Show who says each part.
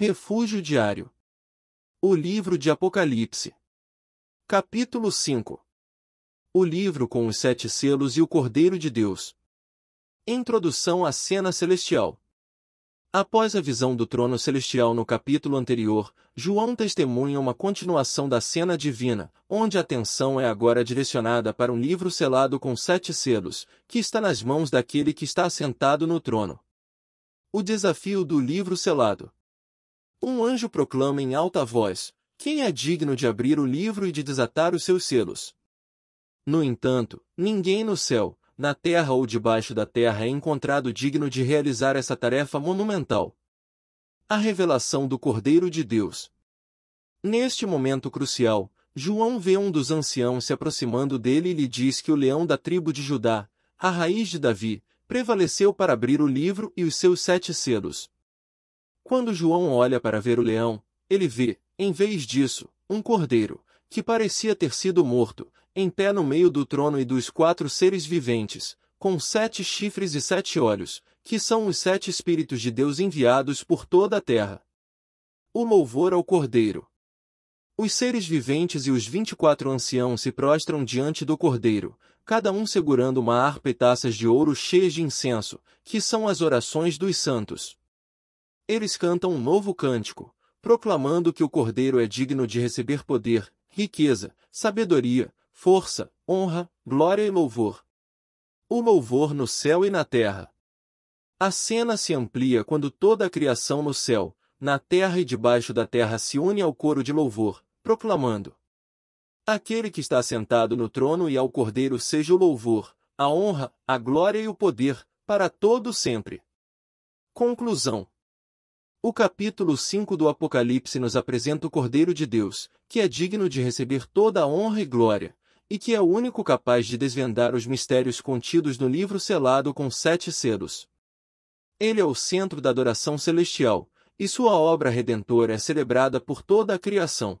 Speaker 1: Refúgio diário. O livro de Apocalipse. Capítulo 5. O livro com os sete selos e o Cordeiro de Deus. Introdução à cena celestial. Após a visão do trono celestial no capítulo anterior, João testemunha uma continuação da cena divina, onde a atenção é agora direcionada para um livro selado com sete selos, que está nas mãos daquele que está assentado no trono. O desafio do livro selado um anjo proclama em alta voz: Quem é digno de abrir o livro e de desatar os seus selos? No entanto, ninguém no céu, na terra ou debaixo da terra é encontrado digno de realizar essa tarefa monumental. A revelação do Cordeiro de Deus. Neste momento crucial, João vê um dos anciãos se aproximando dele e lhe diz que o leão da tribo de Judá, a raiz de Davi, prevaleceu para abrir o livro e os seus sete selos. Quando João olha para ver o leão, ele vê, em vez disso, um cordeiro, que parecia ter sido morto, em pé no meio do trono e dos quatro seres viventes, com sete chifres e sete olhos, que são os sete Espíritos de Deus enviados por toda a terra. O louvor ao Cordeiro. Os seres viventes e os vinte e quatro anciãos se prostram diante do Cordeiro, cada um segurando uma harpa e taças de ouro cheias de incenso, que são as orações dos santos. Eles cantam um novo cântico, proclamando que o Cordeiro é digno de receber poder, riqueza, sabedoria, força, honra, glória e louvor. O louvor no céu e na terra. A cena se amplia quando toda a criação no céu, na terra e debaixo da terra se une ao coro de louvor, proclamando: Aquele que está sentado no trono e ao Cordeiro seja o louvor, a honra, a glória e o poder, para todo sempre. Conclusão o capítulo 5 do Apocalipse nos apresenta o Cordeiro de Deus, que é digno de receber toda a honra e glória, e que é o único capaz de desvendar os mistérios contidos no livro selado com sete selos. Ele é o centro da adoração celestial, e sua obra redentora é celebrada por toda a criação.